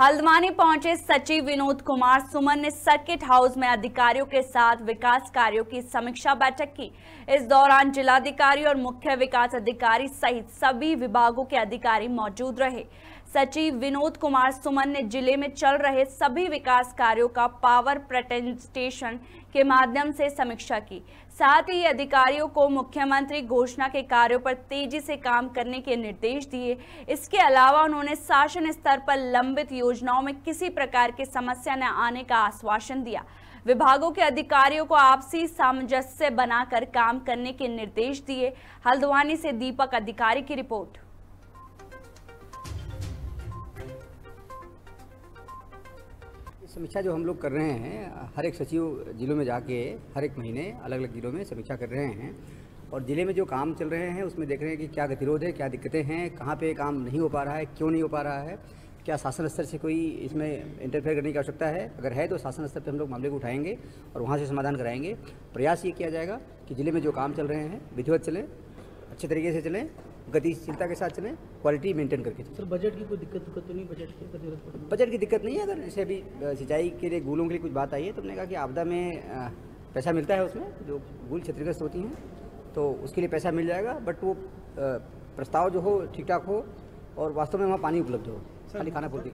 हल्द्वानी पहुंचे सचिव विनोद कुमार सुमन ने सर्किट हाउस में अधिकारियों के साथ विकास कार्यों की समीक्षा बैठक की इस दौरान जिलाधिकारी और मुख्य विकास अधिकारी सहित सभी विभागों के अधिकारी मौजूद रहे सचिव विनोद कुमार सुमन ने जिले में चल रहे सभी विकास कार्यों का पावर प्रेजेंटेशन के माध्यम से समीक्षा की साथ ही अधिकारियों को मुख्यमंत्री घोषणा के कार्यों पर तेजी से काम करने के निर्देश दिए इसके अलावा उन्होंने शासन स्तर पर लंबित योजनाओं में किसी प्रकार की समस्या न आने का आश्वासन दिया विभागों के अधिकारियों को आपसी सामंजस्य बनाकर काम करने के निर्देश दिए हल्द्वानी से दीपक अधिकारी की रिपोर्ट समीक्षा जो हम लोग कर रहे हैं हर एक सचिव जिलों में जाके हर एक महीने अलग अलग जिलों में समीक्षा कर रहे हैं और ज़िले में जो काम चल रहे हैं उसमें देख रहे हैं कि क्या गतिरोध है क्या दिक्कतें हैं कहाँ पे काम नहीं हो पा रहा है क्यों नहीं हो पा रहा है क्या शासन स्तर से कोई इसमें इंटरफेयर करने की आवश्यकता है अगर है तो शासन स्तर पर हम लोग मामले को उठाएंगे और वहाँ से समाधान कराएंगे प्रयास ये किया जाएगा कि ज़िले में जो काम चल रहे हैं विधिवत चलें अच्छे तरीके से चलें गतिशीलता के साथ चलें क्वालिटी मेंटेन करके चलें सर बजट की कोई दिक्कत दिक्कत तो नहीं बजट की बजट की दिक्कत नहीं है अगर जैसे अभी सिंचाई के लिए गूलों के लिए कुछ बात आई है तो हमने कहा कि आपदा में पैसा मिलता है उसमें जो गूल क्षतिग्रस्त होती हैं तो उसके लिए पैसा मिल जाएगा बट वो प्रस्ताव जो हो ठीक ठाक हो और वास्तव में वहाँ पानी उपलब्ध हो खाली खाना पूर्ति